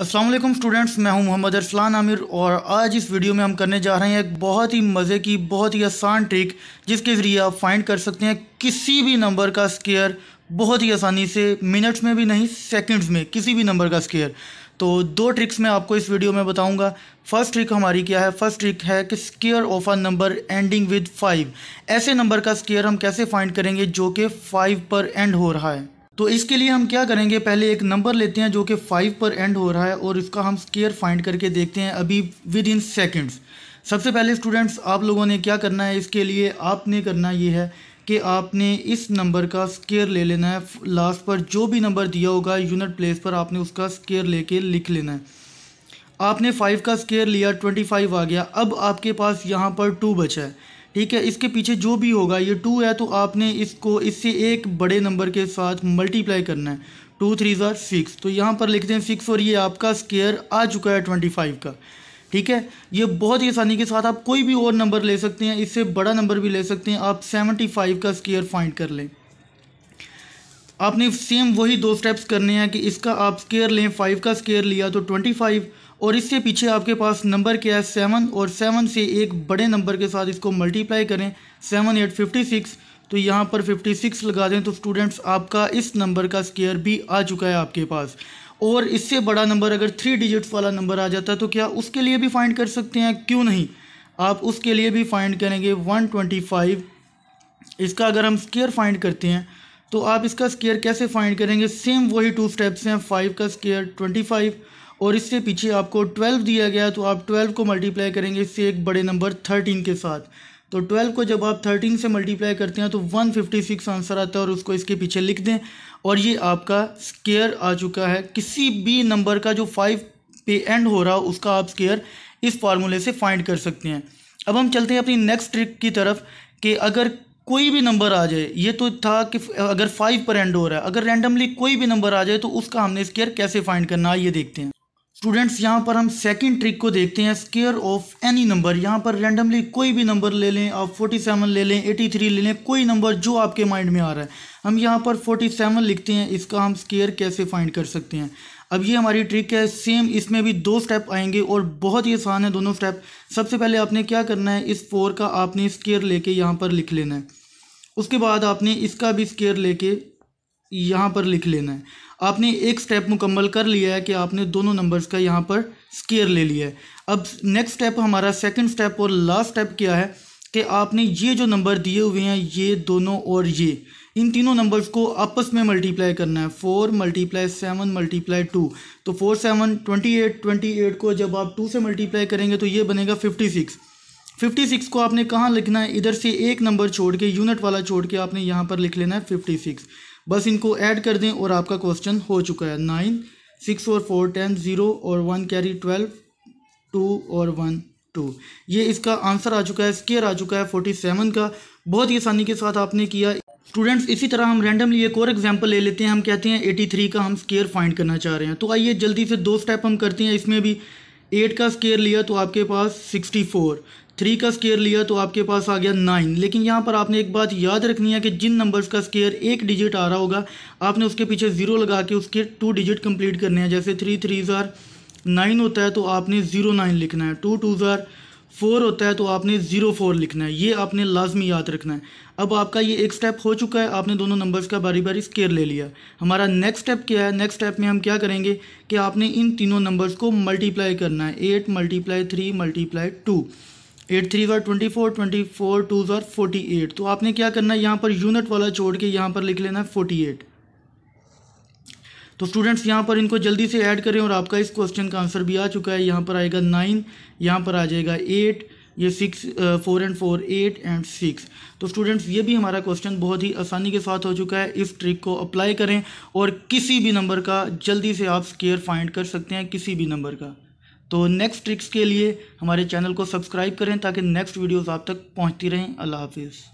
Aslam students मैं हूं मोहम्मद अरसलान आमिर और आज इस वीडियो में हम करने जा रहे हैं एक बहुत ही मज़े की बहुत ही आसान ट्रिक जिसके ज़रिए आप फाइंड कर सकते हैं किसी भी नंबर का स्केयर बहुत ही आसानी से मिनट्स में भी नहीं सेकंड्स में किसी भी नंबर का स्केयर तो दो ट्रिक्स मैं आपको इस वीडियो में बताऊंगा फर्स्ट ट्रिक हमारी क्या है फर्स्ट ट्रिक है कि square of a number ending with five ऐसे नंबर का स्केयर हम कैसे फाइंड करेंगे जो कि फाइव पर एंड हो रहा है तो इसके लिए हम क्या करेंगे पहले एक नंबर लेते हैं जो कि फाइव पर एंड हो रहा है और इसका हम स्केयर फाइंड करके देखते हैं अभी विद इन सेकेंड्स सबसे पहले स्टूडेंट्स आप लोगों ने क्या करना है इसके लिए आपने करना ये है कि आपने इस नंबर का स्केयर ले लेना है लास्ट पर जो भी नंबर दिया होगा यूनिट प्लेस पर आपने उसका स्केयर लेके लिख लेना है आपने फाइव का स्केयर लिया ट्वेंटी फाइव आ गया अब आपके पास यहाँ पर टू बचा है ठीक है इसके पीछे जो भी होगा ये टू है तो आपने इसको इससे एक बड़े नंबर के साथ मल्टीप्लाई करना है टू थ्री ज़ार सिक्स तो यहाँ पर लिखते हैं सिक्स और ये आपका स्केयर आ चुका है ट्वेंटी फाइव का ठीक है ये बहुत ही आसानी के साथ आप कोई भी और नंबर ले सकते हैं इससे बड़ा नंबर भी ले सकते हैं आप सेवेंटी फाइव का स्केयर फाइंड कर लें आपने सेम वही दो स्टेप्स करने हैं कि इसका आप स्केयर लें फाइव का स्केयर लिया तो ट्वेंटी फाइव और इससे पीछे आपके पास नंबर क्या है सेवन और सेवन से एक बड़े नंबर के साथ इसको मल्टीप्लाई करें सेवन एट फिफ्टी सिक्स तो यहाँ पर फिफ्टी सिक्स लगा दें तो स्टूडेंट्स आपका इस नंबर का स्केयर भी आ चुका है आपके पास और इससे बड़ा नंबर अगर थ्री डिजिट्स वाला नंबर आ जाता है तो क्या उसके लिए भी फाइंड कर सकते हैं क्यों नहीं आप उसके लिए भी फाइंड करेंगे वन ट्वेंटी फाइव इसका अगर हम स्केयर फाइंड करते हैं तो आप इसका स्केयर कैसे फाइंड करेंगे सेम वही टू स्टेप्स हैं फाइव का स्केयर ट्वेंटी फाइव और इससे पीछे आपको ट्वेल्व दिया गया तो आप ट्वेल्व को मल्टीप्लाई करेंगे इससे एक बड़े नंबर थर्टीन के साथ तो ट्वेल्व को जब आप थर्टीन से मल्टीप्लाई करते हैं तो वन फिफ्टी सिक्स आंसर आता है और उसको इसके पीछे लिख दें और ये आपका स्केयर आ चुका है किसी भी नंबर का जो फाइव पे एंड हो रहा उसका आप स्केयर इस फार्मूले से फाइंड कर सकते हैं अब हम चलते हैं अपनी नेक्स्ट ट्रिक की तरफ कि अगर कोई भी नंबर आ जाए ये तो था कि अगर फाइव पर एंड हो रहा है अगर रैंडमली कोई भी नंबर आ जाए तो उसका हमने स्केयर कैसे फाइंड करना है ये देखते हैं स्टूडेंट्स यहाँ पर हम सेकंड ट्रिक को देखते हैं स्केयर ऑफ एनी नंबर यहाँ पर रैंडमली कोई भी नंबर ले लें आप 47 ले लें 83 ले लें कोई नंबर जो आपके माइंड में आ रहा है हम यहाँ पर 47 लिखते हैं इसका हम स्केयर कैसे फाइंड कर सकते हैं अब ये हमारी ट्रिक है सेम इसमें भी दो स्टेप आएंगे और बहुत ही आसान है दोनों स्टेप सबसे पहले आपने क्या करना है इस फोर का आपने स्केयर लेके यहाँ पर लिख लेना है उसके बाद आपने इसका भी स्केयर लेके यहाँ पर लिख लेना है आपने एक स्टेप मुकम्मल कर लिया है कि आपने दोनों नंबर्स का यहाँ पर स्केयर ले लिया है अब नेक्स्ट स्टेप हमारा सेकंड स्टेप और लास्ट स्टेप क्या है कि आपने ये जो नंबर दिए हुए हैं ये दोनों और ये इन तीनों नंबर्स को आपस में मल्टीप्लाई करना है four multiply seven multiply two तो four seven twenty eight twenty eight को जब आप टू से मल्टीप्लाई करेंगे तो ये बनेगा फिफ्टी सिक्स फिफ्टी सिक्स को आपने कहाँ लिखना है इधर से एक नंबर छोड़ के यूनिट वाला छोड़ के आपने यहाँ पर लिख लेना है फिफ्टी सिक्स बस इनको ऐड कर दें और आपका क्वेश्चन हो चुका है नाइन सिक्स और फोर टेन ज़ीरो और वन कैरी ट्वेल्व टू और वन टू ये इसका आंसर आ चुका है स्केयर आ चुका है फोर्टी सेवन का बहुत ही आसानी के साथ आपने किया स्टूडेंट्स इसी तरह हम रैंडमली एक और एग्जांपल ले लेते हैं हम कहते हैं 83 का हम स्केयर फाइंड करना चाह रहे हैं तो आइए जल्दी से दो स्टेप हम करते हैं इसमें भी एट का स्केयर लिया तो आपके पास सिक्सटी फोर थ्री का स्केयर लिया तो आपके पास आ गया नाइन लेकिन यहाँ पर आपने एक बात याद रखनी है कि जिन नंबर्स का स्केयर एक डिजिट आ रहा होगा आपने उसके पीछे ज़ीरो लगा के उसके टू डिजिट कंप्लीट करने हैं जैसे थ्री थ्री ज़ार नाइन होता है तो आपने ज़ीरो नाइन लिखना है टू टू ज़ार फोर होता है तो आपने ज़ीरो फोर लिखना है ये आपने लाजमी याद रखना है अब आपका ये एक स्टेप हो चुका है आपने दोनों नंबर्स का बारी बारी स्केयर ले लिया हमारा नेक्स्ट स्टेप क्या है नेक्स्ट स्टेप में हम क्या करेंगे कि आपने इन तीनों नंबर्स को मल्टीप्लाई करना है eight multiply three multiply two eight three ज़ार twenty four twenty four two ज़ार फोर्टी एट तो आपने क्या करना है यहाँ पर यूनिट वाला छोड़ के यहाँ पर लिख लेना है फोर्टी एट तो स्टूडेंट्स यहाँ पर इनको जल्दी से ऐड करें और आपका इस क्वेश्चन का आंसर भी आ चुका है यहाँ पर आएगा नाइन यहाँ पर आ जाएगा एट ये six four and four eight and six तो स्टूडेंट्स ये भी हमारा क्वेश्चन बहुत ही आसानी के साथ हो चुका है इस ट्रिक को अप्लाई करें और किसी भी नंबर का जल्दी से आप स्केयर फाइंड कर सकते हैं किसी भी नंबर का तो नेक्स्ट ट्रिक्स के लिए हमारे चैनल को सब्सक्राइब करें ताकि नेक्स्ट वीडियोज़ आप तक पहुँचती रहें अल्लाह हाफिज़